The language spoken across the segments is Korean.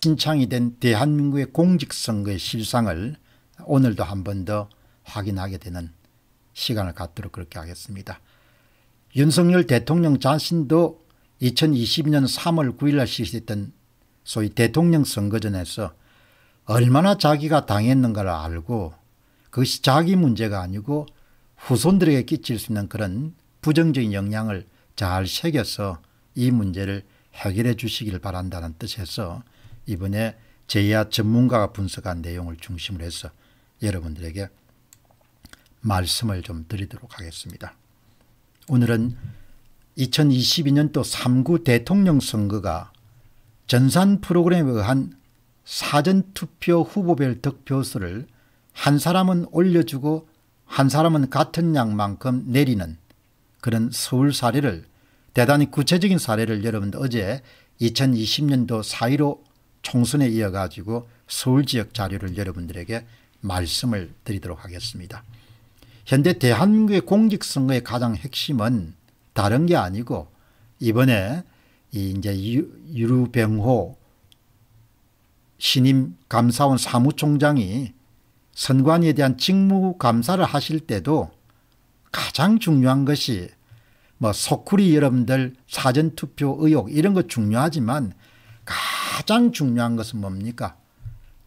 신창이 된 대한민국의 공직선거의 실상을 오늘도 한 번 더 확인하게 되는 시간을 갖도록 그렇게 하겠습니다. 윤석열 대통령 자신도 2022년 3월 9일날 실시했던 소위 대통령 선거전에서 얼마나 자기가 당했는가를 알고 그것이 자기 문제가 아니고 후손들에게 끼칠 수 있는 그런 부정적인 영향을 잘 새겨서 이 문제를 해결해 주시길 바란다는 뜻에서 이번에 제야 전문가가 분석한 내용을 중심으로 해서 여러분들에게 말씀을 좀 드리도록 하겠습니다. 오늘은 2022년도 3구 대통령 선거가 전산 프로그램에 의한 사전투표 후보별 득표수를 한 사람은 올려주고 한 사람은 같은 양만큼 내리는 그런 서울 사례를 대단히 구체적인 사례를 여러분들 어제 2020년도 4.15 총선에 이어 가지고 서울 지역 자료를 여러분들에게 말씀을 드리도록 하겠습니다. 현재 대한민국의 공직선거의 가장 핵심은 다른 게 아니고 이번에 이제 유루병호 신임 감사원 사무총장이 선관위에 대한 직무 감사를 하실 때도 가장 중요한 것이 뭐 소쿠리 여러분들 사전투표 의혹 이런 거 중요하지만 가장 중요한 것은 뭡니까?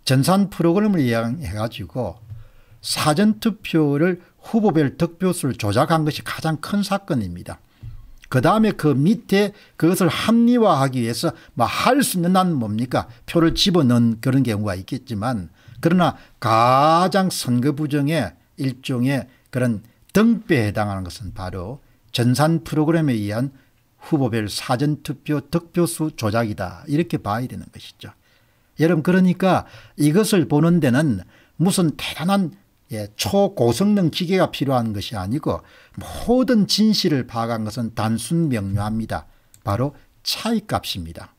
전산 프로그램을 이용해가지고 사전투표를 후보별 득표수를 조작한 것이 가장 큰 사건입니다. 그 다음에 그 밑에 그것을 합리화하기 위해서 뭐할수 있는 난 뭡니까? 표를 집어넣은 그런 경우가 있겠지만 그러나 가장 선거 부정의 일종의 그런 등배에 해당하는 것은 바로 전산 프로그램에 의한 후보별 사전투표 득표수 조작이다 이렇게 봐야 되는 것이죠. 여러분 그러니까 이것을 보는 데는 무슨 대단한 예, 초고성능 기계가 필요한 것이 아니고 모든 진실을 파악한 것은 단순 명료합니다. 바로 차이값입니다.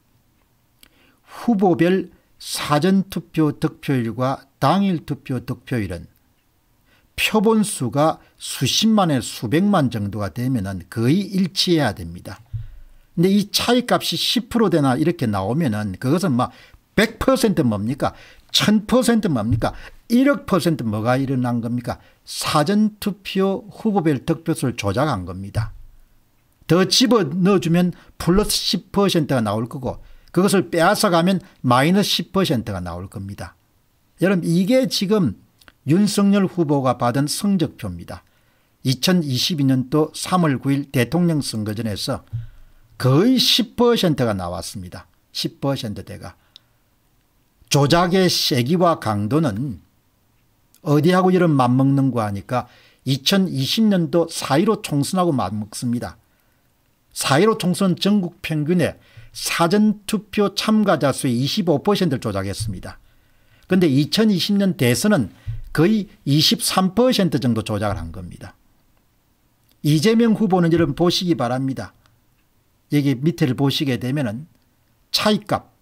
후보별 사전투표 득표율과 당일투표 득표율은 표본수가 수십만에 수백만 정도가 되면 거의 일치해야 됩니다. 근데 이 차이 값이 1 0되나 이렇게 나오면은 그것은 막 100% 뭐 뭡니까? 1000% 뭡니까? 1억 퍼센트 뭐가 일어난 겁니까? 사전투표 후보별 득표수를 조작한 겁니다. 더 집어 넣어주면 플러스 10%가 나올 거고 그것을 빼앗아가면 마이너스 10%가 나올 겁니다. 여러분 이게 지금 윤석열 후보가 받은 성적표입니다. 2022년도 3월 9일 대통령 선거전에서 거의 10%가 나왔습니다. 10%대가. 조작의 세기와 강도는 어디하고 이런 맞먹는 거 하니까 2020년도 4.15 총선하고 맞먹습니다. 4.15 총선 전국 평균의 사전투표 참가자 수의 25%를 조작했습니다. 그런데 2020년 대선은 거의 23% 정도 조작을 한 겁니다. 이재명 후보는 이런 보시기 바랍니다. 여기 밑에를 보시게 되면은 차이값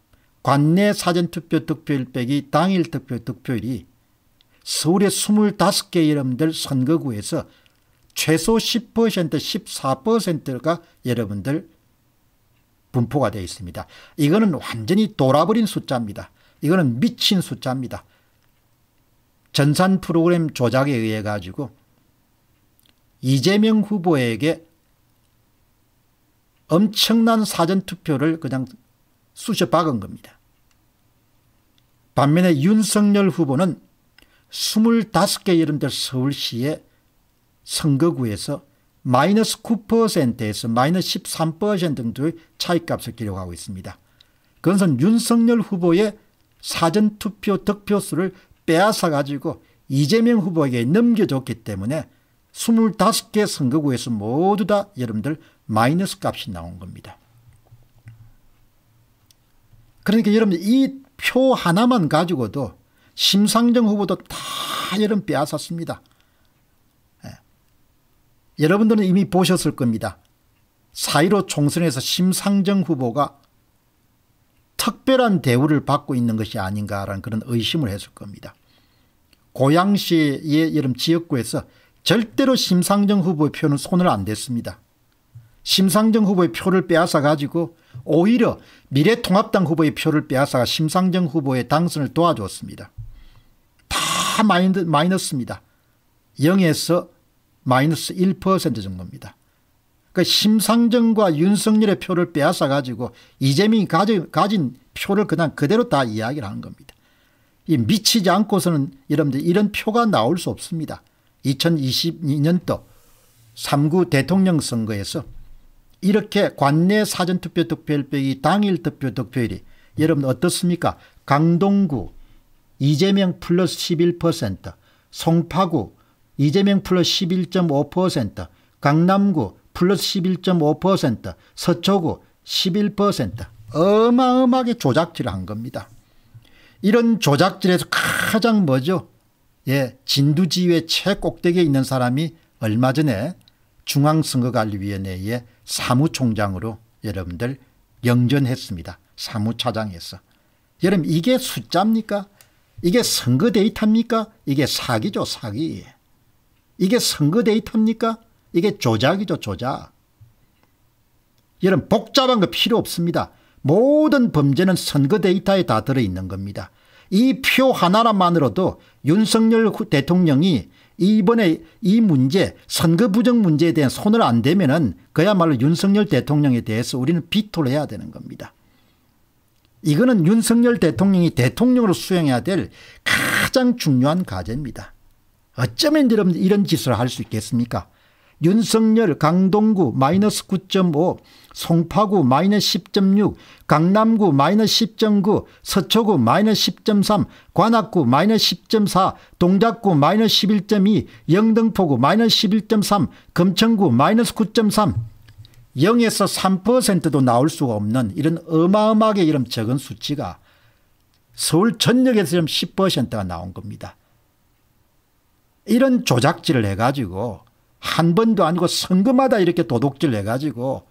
관내 사전투표 득표일 빼기 당일 투표 득표일이 서울의 25개 여러분들 선거구에서 최소 10% 14%가 여러분들 분포가 되어 있습니다. 이거는 완전히 돌아버린 숫자입니다. 이거는 미친 숫자입니다. 전산 프로그램 조작에 의해 가지고 이재명 후보에게 엄청난 사전투표를 그냥 쑤셔 박은 겁니다. 반면에 윤석열 후보는 25개 여름들 서울시의 선거구에서 마이너스 9%에서 마이너스 13% 정도의 차이값을 기록하고 있습니다. 그것은 윤석열 후보의 사전투표 득표수를 빼앗아 가지고 이재명 후보에게 넘겨줬기 때문에 25개 선거구에서 모두 다 여러분들 마이너스 값이 나온 겁니다. 그러니까 여러분 이 표 하나만 가지고도 심상정 후보도 다 여러분 빼앗았습니다. 예. 여러분들은 이미 보셨을 겁니다. 4.15 총선에서 심상정 후보가 특별한 대우를 받고 있는 것이 아닌가라는 그런 의심을 했을 겁니다. 고양시의 여름 지역구에서 절대로 심상정 후보의 표는 손을 안 댔습니다. 심상정 후보의 표를 빼앗아 가지고 오히려 미래통합당 후보의 표를 빼앗아가 심상정 후보의 당선을 도와줬습니다. 다 마이너, 마이너스입니다. 0에서 마이너스 1% 정도입니다. 그 심상정과 윤석열의 표를 빼앗아 가지고 이재명이 가지, 가진 표를 그냥 그대로 다 이야기를 하는 겁니다. 이 미치지 않고서는 여러분들 이런 표가 나올 수 없습니다. 2022년도 3구 대통령 선거에서 이렇게 관내 사전투표 득표일이 당일 득표 득표일이 여러분 어떻습니까? 강동구 이재명 플러스 11% 송파구 이재명 플러스 11.5% 강남구 플러스 11.5% 서초구 11% 어마어마하게 조작질을 한 겁니다. 이런 조작질에서 가장 뭐죠? 예, 진두지휘의 최꼭대기에 있는 사람이 얼마 전에 중앙선거관리위원회의 사무총장으로 여러분들 영전했습니다. 사무차장에서. 여러분 이게 숫자입니까? 이게 선거 데이터입니까? 이게 사기죠 사기. 이게 선거 데이터입니까? 이게 조작이죠 조작. 여러분 복잡한 거 필요 없습니다. 모든 범죄는 선거 데이터에 다 들어있는 겁니다. 이 표 하나만으로도 윤석열 대통령이 이번에 이 문제 선거 부정 문제에 대한 손을 안 대면 은 그야말로 윤석열 대통령에 대해서 우리는 비토를 해야 되는 겁니다. 이거는 윤석열 대통령이 대통령으로 수행해야 될 가장 중요한 과제입니다. 어쩌면 이런, 이런 짓을 할 수 있겠습니까 윤석열 강동구 마이너스 9.5 송파구 마이너스 10.6 강남구 마이너스 10.9 서초구 마이너스 10.3 관악구 마이너스 10.4 동작구 마이너스 11.2 영등포구 마이너스 11.3 금천구 마이너스 9.3 0에서 3%도 나올 수가 없는 이런 어마어마하게 이런 적은 수치가 서울 전역에서 10%가 나온 겁니다. 이런 조작질을 해가지고 한 번도 아니고 선거마다 이렇게 도둑질 해가지고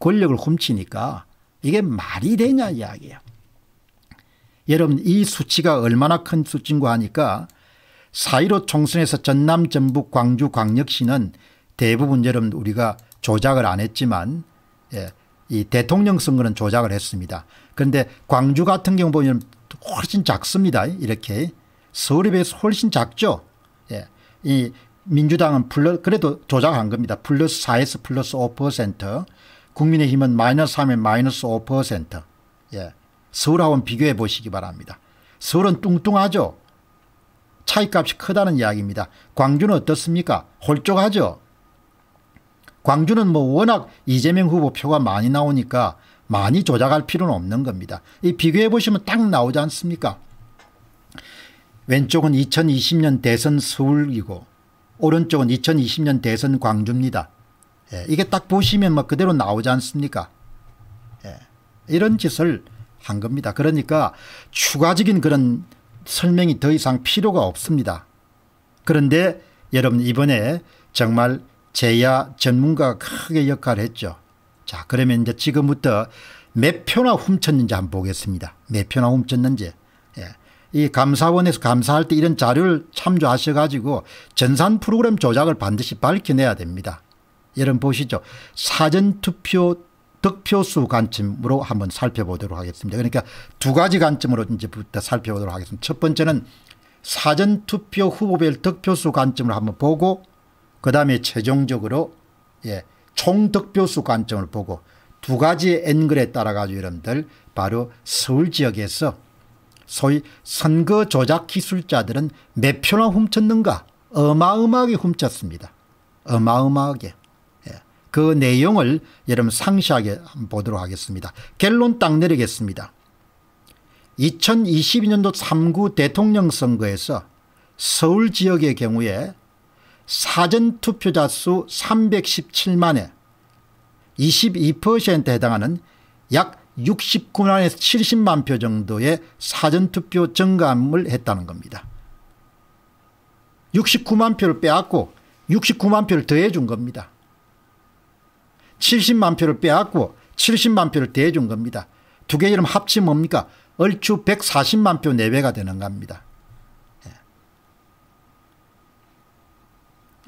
권력을 훔치니까 이게 말이 되냐 이야기예요. 여러분 이 수치가 얼마나 큰 수치인고 하니까 4.15 총선에서 전남 전북 광주 광역시는 대부분 여러분 우리가 조작을 안 했지만 예, 이 대통령 선거는 조작을 했습니다. 그런데 광주 같은 경우 보면 훨씬 작습니다. 이렇게 서울에 비해서 훨씬 작죠. 예, 이 민주당은 플러, 그래도 조작한 겁니다. 플러스 4에서 플러스 5%, 국민의힘은 마이너스 3에 마이너스 5%. 예. 서울하고는 비교해 보시기 바랍니다. 서울은 뚱뚱하죠. 차이값이 크다는 이야기입니다. 광주는 어떻습니까? 홀쭉하죠. 광주는 뭐 워낙 이재명 후보 표가 많이 나오니까 많이 조작할 필요는 없는 겁니다. 이 비교해 보시면 딱 나오지 않습니까? 왼쪽은 2020년 대선 서울이고 오른쪽은 2020년 대선 광주입니다. 예, 이게 딱 보시면 막 뭐 그대로 나오지 않습니까? 예, 이런 짓을 한 겁니다. 그러니까 추가적인 그런 설명이 더 이상 필요가 없습니다. 그런데 여러분 이번에 정말 제야 전문가가 크게 역할을 했죠. 자 그러면 이제 지금부터 몇 표나 훔쳤는지 한번 보겠습니다. 몇 표나 훔쳤는지. 이 감사원에서 감사할 때 이런 자료를 참조하셔 가지고 전산 프로그램 조작을 반드시 밝혀내야 됩니다. 여러분 보시죠. 사전투표 득표수 관점으로 한번 살펴보도록 하겠습니다. 그러니까 두 가지 관점으로 이제부터 살펴보도록 하겠습니다. 첫 번째는 사전투표 후보별 득표수 관점을 한번 보고 그 다음에 최종적으로 예, 총 득표수 관점을 보고 두가지 앵글에 따라 가지고 여러분들 바로 서울 지역에서 소위 선거 조작 기술자들은 몇 표나 훔쳤는가 어마어마하게 훔쳤습니다. 어마어마하게. 예. 그 내용을 여러분 상시하게 보도록 하겠습니다. 결론 딱 내리겠습니다. 2022년도 3구 대통령 선거에서 서울 지역의 경우에 사전투표자 수 317만에 22%에 해당하는 약 69만에서 70만 표 정도의 사전투표 증감을 했다는 겁니다. 69만 표를 빼앗고 69만 표를 더해 준 겁니다. 70만 표를 빼앗고 70만 표를 더해 준 겁니다. 두 개 이름 합치 뭡니까? 얼추 140만 표 내외가 되는 겁니다.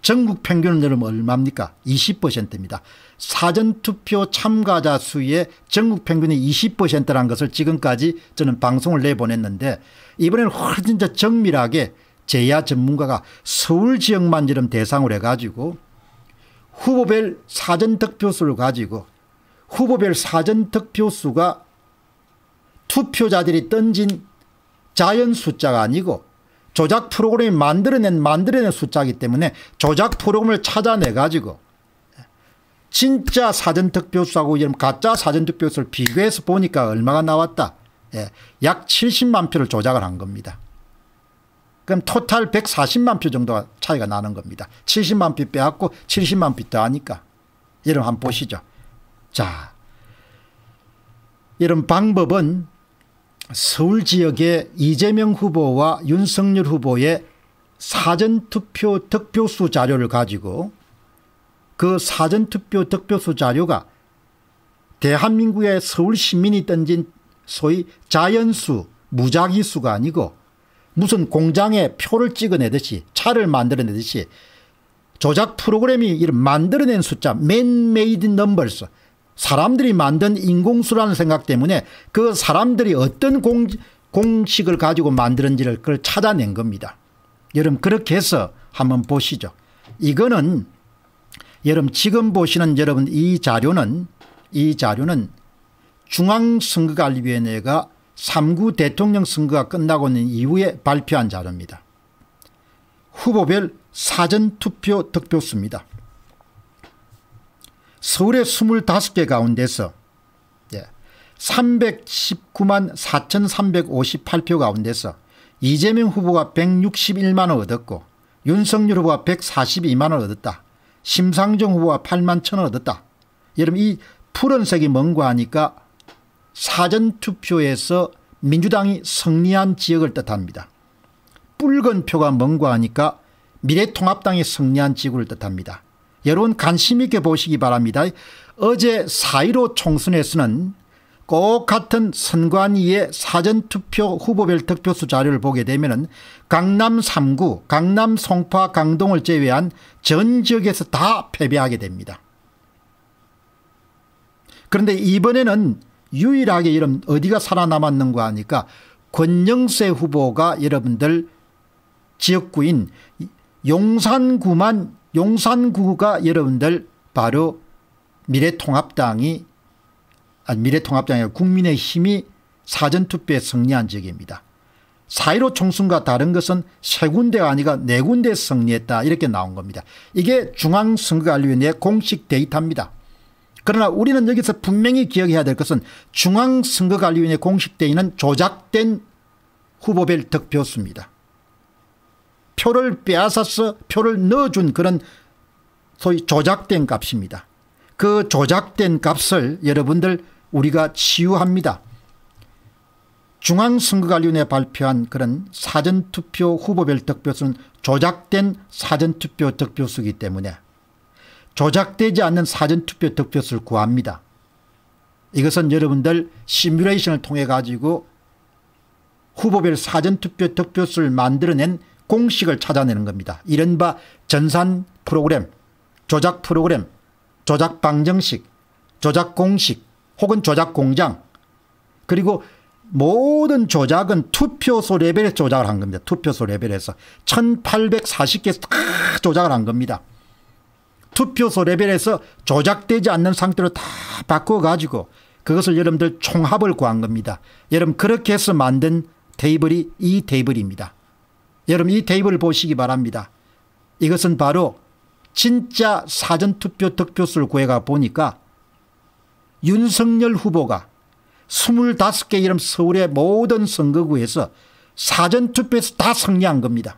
전국 평균을 내려면 얼마입니까? 20%입니다. 사전투표 참가자 수의 전국 평균이 20%라는 것을 지금까지 저는 방송을 내보냈는데 이번에는 훨씬 더 정밀하게 제야 전문가가 서울 지역만 이런 대상으로 해가지고 후보별 사전 득표수를 가지고 후보별 사전 득표수가 투표자들이 던진 자연 숫자가 아니고 조작 프로그램이 만들어낸 만들어낸 숫자이기 때문에 조작 프로그램을 찾아내 가지고 진짜 사전투표수하고 이런 가짜 사전투표수를 비교해서 보니까 얼마가 나왔다. 예, 약 70만 표를 조작을 한 겁니다. 그럼 토탈 140만 표 정도가 차이가 나는 겁니다. 70만 표 빼앗고 70만 표 더하니까. 이런 한번 보시죠. 자, 이런 방법은 서울 지역의 이재명 후보와 윤석열 후보의 사전투표 득표수 자료를 가지고 그 사전투표 득표수 자료가 대한민국의 서울 시민이 던진 소위 자연수 무작위수가 아니고 무슨 공장에 표를 찍어내듯이 차를 만들어내듯이 조작 프로그램이 이런 만들어낸 숫자 맨메이드 넘버스 사람들이 만든 인공수라는 생각 때문에 그 사람들이 어떤 공, 공식을 가지고 만드는지를 그걸 찾아낸 겁니다. 여러분 그렇게 해서 한번 보시죠. 이거는 여러분 지금 보시는 여러분 이 자료는 이 자료는 중앙선거관리위원회가 3구 대통령 선거가 끝나고 는 이후에 발표한 자료입니다. 후보별 사전투표 득표수입니다. 서울의 25개 가운데서 319만 예, 4,358표 가운데서 이재명 후보가 161만원 얻었고 윤석열 후보가 142만원 얻었다. 심상정 후보가 8만 천원 얻었다. 여러분 이 푸른색이 뭔가 하니까 사전투표에서 민주당이 승리한 지역을 뜻합니다. 붉은 표가 뭔가 하니까 미래통합당이 승리한 지구를 뜻합니다. 여러분 관심 있게 보시기 바랍니다. 어제 4.15 총선에서는 꼭 같은 선관위의 사전투표 후보별 득표수 자료를 보게 되면 은 강남 3구, 강남 송파, 강동을 제외한 전 지역에서 다 패배하게 됩니다. 그런데 이번에는 유일하게 여러 어디가 살아남았는가 하니까 권영세 후보가 여러분들 지역구인 용산구만 용산구가 여러분들 바로 미래통합당이 아니 미래통합당이 아니라 국민의힘이 사전투표에 승리한 지역입니다. 4.15 총선과 다른 것은 세 군데가 아니라 네 군데 승리했다 이렇게 나온 겁니다. 이게 중앙선거관리위원회 공식 데이터입니다. 그러나 우리는 여기서 분명히 기억해야 될 것은 중앙선거관리위원회 공식 데이는 조작된 후보별 득표수입니다. 표를 빼앗아서 표를 넣어준 그런 소위 조작된 값입니다. 그 조작된 값을 여러분들 우리가 치유합니다. 중앙선거관리위원회 발표한 그런 사전투표 후보별 득표수는 조작된 사전투표 득표수이기 때문에 조작되지 않는 사전투표 득표수를 구합니다. 이것은 여러분들 시뮬레이션을 통해 가지고 후보별 사전투표 득표수를 만들어낸 공식을 찾아내는 겁니다. 이른바 전산 프로그램, 조작 프로그램, 조작 방정식, 조작 공식 혹은 조작 공장 그리고 모든 조작은 투표소 레벨에 조작을 한 겁니다. 투표소 레벨에서 1840개에서 다 조작을 한 겁니다. 투표소 레벨에서 조작되지 않는 상태로 다 바꿔가지고 그것을 여러분들 총합을 구한 겁니다. 여러분 그렇게 해서 만든 테이블이 이 테이블입니다. 여러분 이 테이블을 보시기 바랍니다. 이것은 바로 진짜 사전투표 득표수를 구해가 보니까 윤석열 후보가 25개 이름 서울의 모든 선거구에서 사전투표에서 다 승리한 겁니다.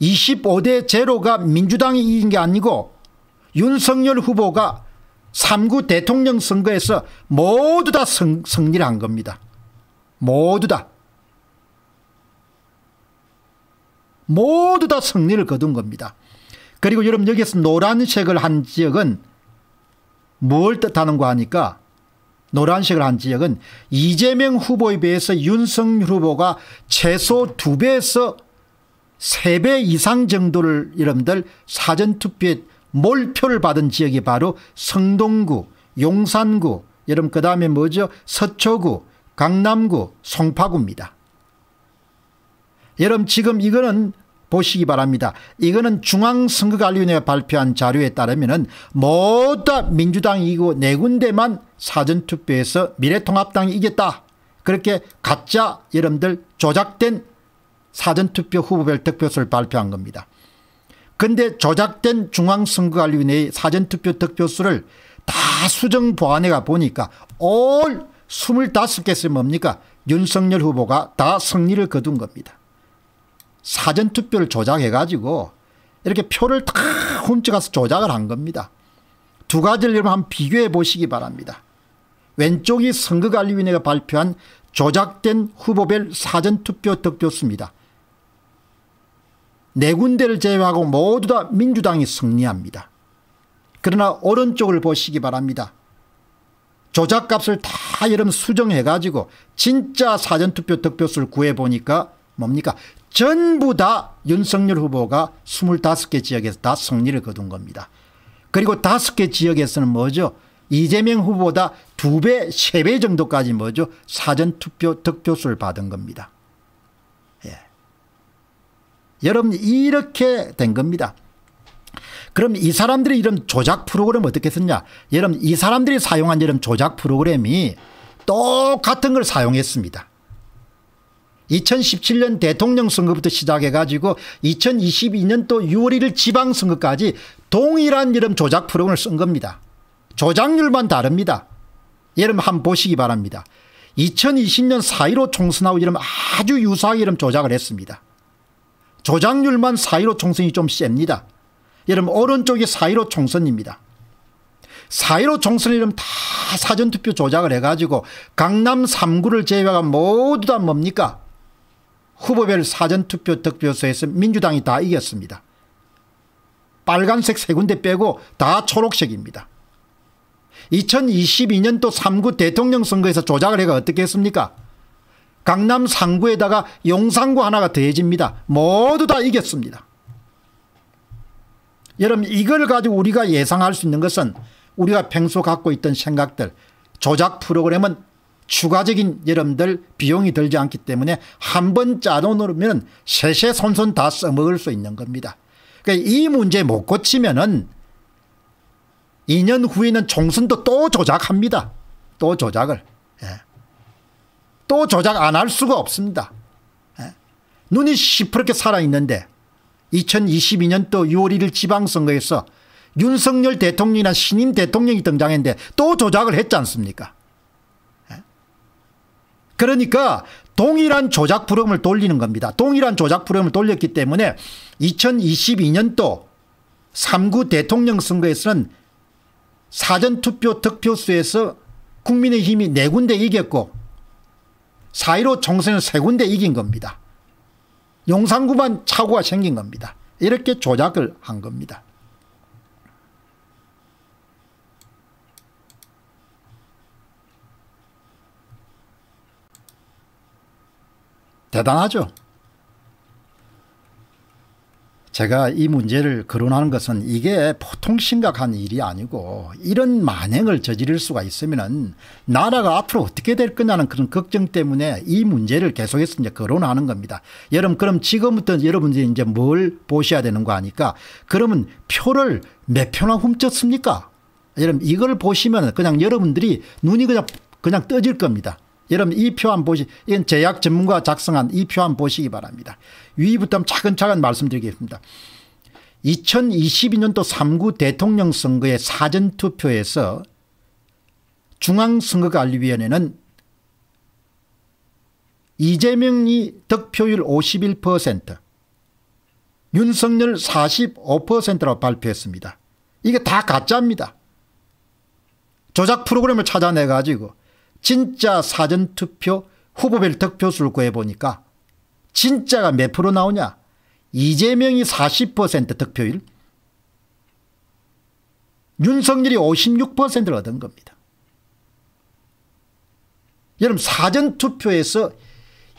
25대 제로가 민주당이 이긴 게 아니고 윤석열 후보가 3구 대통령 선거에서 모두 다 승, 승리를 한 겁니다. 모두 다. 모두 다 승리를 거둔 겁니다. 그리고 여러분 여기에서 노란색을 한 지역은 뭘 뜻하는가 하니까 노란색을 한 지역은 이재명 후보에 비해서 윤석열 후보가 최소 2배에서 3배 이상 정도를 여러분들 사전투표에 몰표를 받은 지역이 바로 성동구, 용산구, 여러분 그 다음에 뭐죠? 서초구, 강남구, 송파구입니다. 여러분 지금 이거는 보시기 바랍니다. 이거는 중앙선거관리위원회가 발표한 자료에 따르면 모두 다 민주당이고 네 군데만 사전투표에서 미래통합당이 이겼다. 그렇게 가짜 여러분들 조작된 사전투표 후보별 득표수를 발표한 겁니다. 근데 조작된 중앙선거관리위원회의 사전투표 득표수를 다 수정보안회가 보니까 올 25개 쓰면 뭡니까 윤석열 후보가 다 승리를 거둔 겁니다. 사전투표를 조작해가지고 이렇게 표를 다 훔쳐가서 조작을 한 겁니다. 두 가지를 여러분 한번 비교해 보시기 바랍니다. 왼쪽이 선거관리위원회가 발표한 조작된 후보별 사전투표 득표수입니다. 네 군데를 제외하고 모두 다 민주당이 승리합니다. 그러나 오른쪽을 보시기 바랍니다. 조작값을 다여러분 수정해가지고 진짜 사전투표 득표수를 구해보니까 뭡니까? 전부 다 윤석열 후보가 25개 지역에서 다 승리를 거둔 겁니다. 그리고 5개 지역에서는 뭐죠? 이재명 후보보다 2배, 3배 정도까지 뭐죠? 사전투표 득표수를 받은 겁니다. 예. 여러분 이렇게 된 겁니다. 그럼 이 사람들이 이런 조작 프로그램 어떻게 썼냐? 여러분 이 사람들이 사용한 이런 조작 프로그램이 똑같은 걸 사용했습니다. 2017년 대통령 선거부터 시작해 가지고 2 0 2 2년또 6월 1일 지방선거까지 동일한 이름 조작 프로그램을 쓴 겁니다. 조작률만 다릅니다. 여러분 한번 보시기 바랍니다. 2020년 4.15 총선하고 이름 아주 유사하게 이름 조작을 했습니다. 조작률만 4.15 총선이 좀 셉니다. 여러분 오른쪽이 4.15 총선입니다. 4.15 총선 이름 다 사전투표 조작을 해가지고 강남 3구를 제외한 모두 다 뭡니까? 후보별 사전투표 득표소에서 민주당이 다 이겼습니다. 빨간색 세 군데 빼고 다 초록색입니다. 2022년도 3구 대통령 선거에서 조작을 해가 어떻게 했습니까? 강남 3구에다가 용산구 하나가 더해집니다. 모두 다 이겼습니다. 여러분 이걸 가지고 우리가 예상할 수 있는 것은 우리가 평소 갖고 있던 생각들 조작 프로그램은 추가적인 여러분들 비용이 들지 않기 때문에 한 번 짜놓으면 세세 손손 다 써먹을 수 있는 겁니다. 그러니까 이 문제 못 고치면은 2년 후에는 총선도 또 조작합니다. 또 조작을. 예. 또 조작 안 할 수가 없습니다. 예. 눈이 시퍼렇게 살아있는데 2022년도 6월 1일 지방선거에서 윤석열 대통령이나 신임 대통령이 등장했는데 또 조작을 했지 않습니까? 그러니까 동일한 조작 프로그램을 돌리는 겁니다. 동일한 조작 프로을 돌렸기 때문에 2022년도 3구 대통령 선거에서는 사전투표 득표수에서 국민의힘이 4군데 이겼고 4.15 총선은 3군데 이긴 겁니다. 용산구만 착오가 생긴 겁니다. 이렇게 조작을 한 겁니다. 대단하죠. 제가 이 문제를 거론하는 것은 이게 보통 심각한 일이 아니고 이런 만행을 저지를 수가 있으면 나라가 앞으로 어떻게 될 거냐는 그런 걱정 때문에 이 문제를 계속해서 이제 거론하는 겁니다. 여러분 그럼 지금부터 여러분들이 이제 뭘 보셔야 되는 거 아니까 그러면 표를 몇 표나 훔쳤습니까? 여러분 이걸 보시면 그냥 여러분들이 눈이 그냥 그냥 떠질 겁니다. 여러분 이 표한 보시 이건 제약 전문가 작성한 이 표한 보시기 바랍니다. 위부터 차근차근 말씀드리겠습니다. 2022년도 3구 대통령 선거의 사전투표에서 중앙선거관리위원회는 이재명이 득표율 51% 윤석열 45%라고 발표했습니다. 이게 다 가짜입니다. 조작 프로그램을 찾아내가지고 진짜 사전투표 후보별 득표수를 구해보니까 진짜가 몇 프로 나오냐 이재명이 40% 득표율 윤석열이 56%를 얻은 겁니다. 여러분 사전투표에서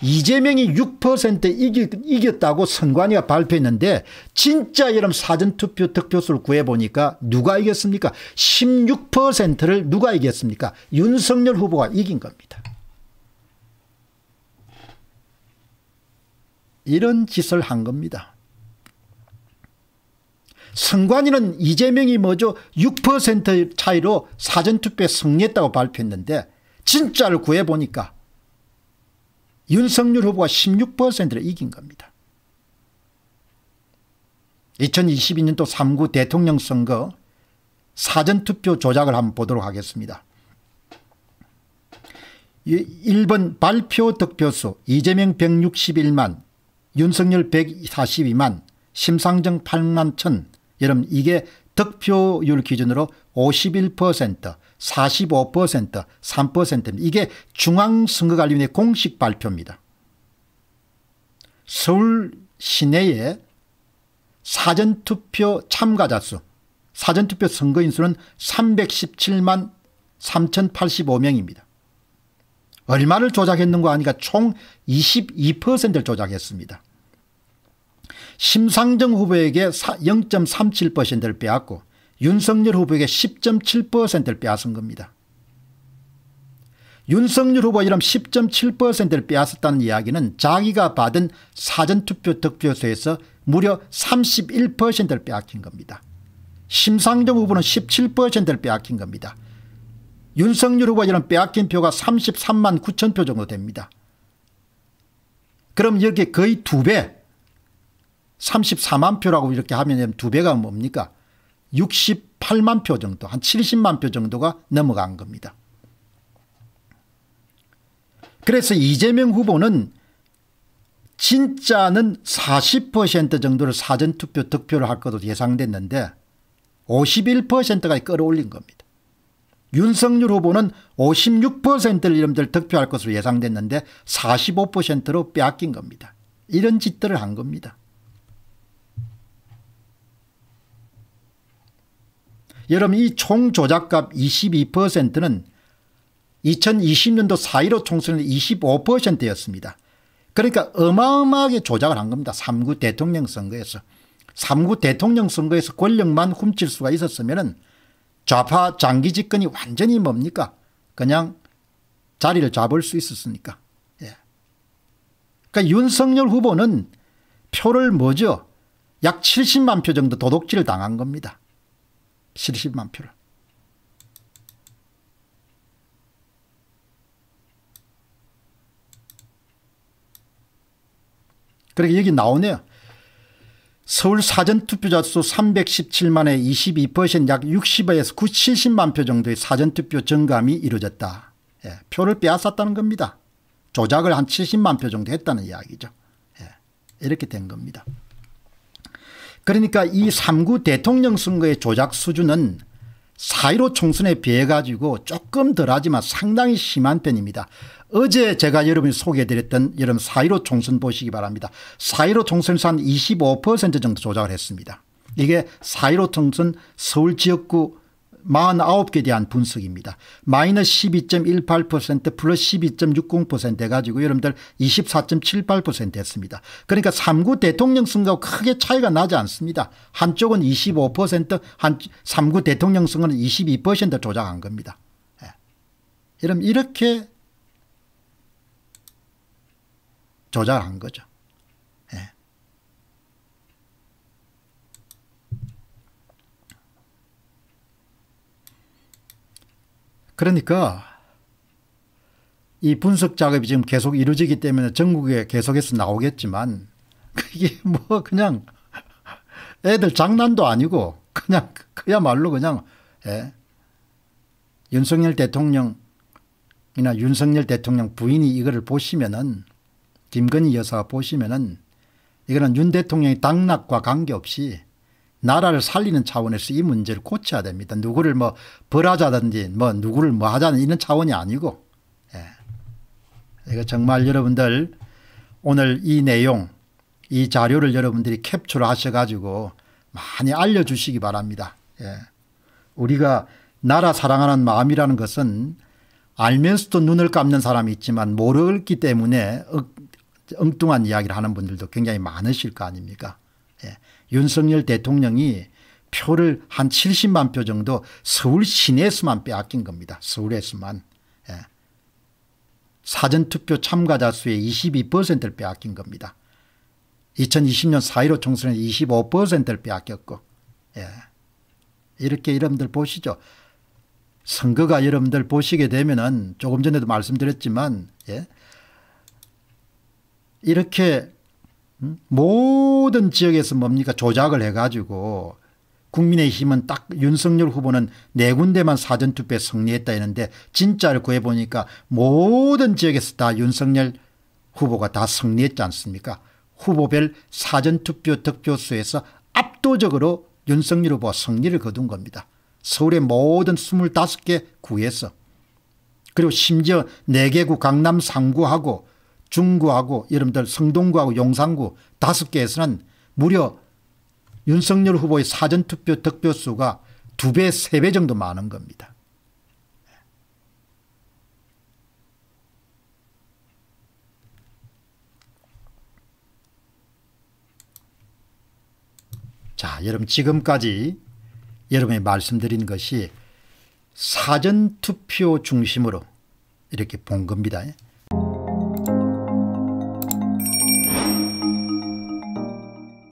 이재명이 6% 이기, 이겼다고 선관위가 발표했는데 진짜 이런 사전투표 득표수를 구해보니까 누가 이겼습니까 16%를 누가 이겼습니까 윤석열 후보가 이긴 겁니다. 이런 짓을 한 겁니다. 선관위는 이재명이 뭐죠 6% 차이로 사전투표에 승리했다고 발표했는데 진짜를 구해보니까 윤석열 후보가 16%를 이긴 겁니다. 2022년도 3구 대통령 선거 사전투표 조작을 한번 보도록 하겠습니다. 1번 예, 발표 득표수 이재명 161만 윤석열 142만 심상정 8만 천 여러분 이게 득표율 기준으로 51%, 45%, 3%입니다. 이게 중앙선거관리위원회 공식 발표입니다. 서울 시내에 사전투표 참가자 수, 사전투표 선거인 수는 317만 3,085명입니다. 얼마를 조작했는가 하니까 총 22%를 조작했습니다. 심상정 후보에게 0.37%를 빼앗고 윤석열 후보에게 10.7%를 빼앗은 겁니다. 윤석열 후보 이름 10.7%를 빼앗았다는 이야기는 자기가 받은 사전투표 득표소에서 무려 31%를 빼앗긴 겁니다. 심상정 후보는 17%를 빼앗긴 겁니다. 윤석열 후보 이름 빼앗긴 표가 33만 9천 표 정도 됩니다. 그럼 여기 거의 두배 34만 표라고 이렇게 하면 두 배가 뭡니까? 68만 표 정도, 한 70만 표 정도가 넘어간 겁니다. 그래서 이재명 후보는 진짜는 40% 정도를 사전투표 득표를 할 것으로 예상됐는데 51%까지 끌어올린 겁니다. 윤석열 후보는 56%를 이름들 득표할 것으로 예상됐는데 45%로 빼앗긴 겁니다. 이런 짓들을 한 겁니다. 여러분 이 총 조작값 22%는 2020년도 4.15 총선의 25%였습니다. 그러니까 어마어마하게 조작을 한 겁니다. 3구 대통령 선거에서. 3구 대통령 선거에서 권력만 훔칠 수가 있었으면 좌파 장기 집권이 완전히 뭡니까? 그냥 자리를 잡을 수 있었으니까. 예. 그러니까 윤석열 후보는 표를 뭐죠? 약 70만 표 정도 도둑질 을 당한 겁니다. 70만 표를. 그러니까 여기 나오네요. 서울 사전투표자 수 317만에 22%약 60에서 70만 표 정도의 사전투표 증감이 이루어졌다. 예, 표를 빼앗았다는 겁니다. 조작을 한 70만 표 정도 했다는 이야기죠. 예, 이렇게 된 겁니다. 그러니까 이 3구 대통령 선거의 조작 수준은 사1 5 총선에 비해 가지고 조금 덜하지만 상당히 심한 편입니다. 어제 제가 여러분이 소개해드렸던 여러분 사1 5 총선 보시기 바랍니다. 사1 5 총선에서 한 25% 정도 조작을 했습니다. 이게 사1 5 총선 서울 지역구 49개 대한 분석입니다. 마이너스 12.18% 플러스 12.60% 해가지고 여러분들 24.78% 했습니다. 그러니까 3구 대통령 선거 크게 차이가 나지 않습니다. 한쪽은 25% 한, 3구 대통령 선거는 22% 조작한 겁니다. 예. 여러분 이렇게 조작한 거죠. 그러니까 이 분석 작업이 지금 계속 이루어지기 때문에 전국에 계속해서 나오겠지만 그게 뭐 그냥 애들 장난도 아니고 그냥 그야말로 그냥 예. 윤석열 대통령이나 윤석열 대통령 부인이 이거를 보시면은 김건희 여사가 보시면은 이거는 윤 대통령의 당락과 관계없이 나라를 살리는 차원에서 이 문제를 고쳐야 됩니다. 누구를 뭐 벌하자든지 뭐 누구를 뭐 하자는 이런 차원이 아니고 예. 이거 정말 여러분들 오늘 이 내용 이 자료를 여러분들이 캡처를 하셔가지고 많이 알려주시기 바랍니다. 예. 우리가 나라 사랑하는 마음이라는 것은 알면서도 눈을 감는 사람이 있지만 모르기 때문에 엉뚱한 이야기를 하는 분들도 굉장히 많으실 거 아닙니까 예. 윤석열 대통령이 표를 한 70만 표 정도 서울 시내에서만 빼앗긴 겁니다. 서울에서만. 예. 사전투표 참가자 수의 22%를 빼앗긴 겁니다. 2020년 4.15 총선에 25%를 빼앗겼고 예. 이렇게 여러분들 보시죠. 선거가 여러분들 보시게 되면 은 조금 전에도 말씀드렸지만 예. 이렇게 모든 지역에서 뭡니까 조작을 해가지고 국민의힘은 딱 윤석열 후보는 네 군데만 사전투표에 승리했다 했는데 진짜를 구해보니까 모든 지역에서 다 윤석열 후보가 다 승리했지 않습니까 후보별 사전투표 득표수에서 압도적으로 윤석열 후보가 승리를 거둔 겁니다. 서울의 모든 25개 구에서 그리고 심지어 4개 구 강남 3구하고 중구하고 여러분들 성동구하고 용산구 다섯 개에서는 무려 윤석열 후보의 사전투표 득표수가 두 배, 세 배 정도 많은 겁니다. 자, 여러분 지금까지 여러분이 말씀드린 것이 사전투표 중심으로 이렇게 본 겁니다.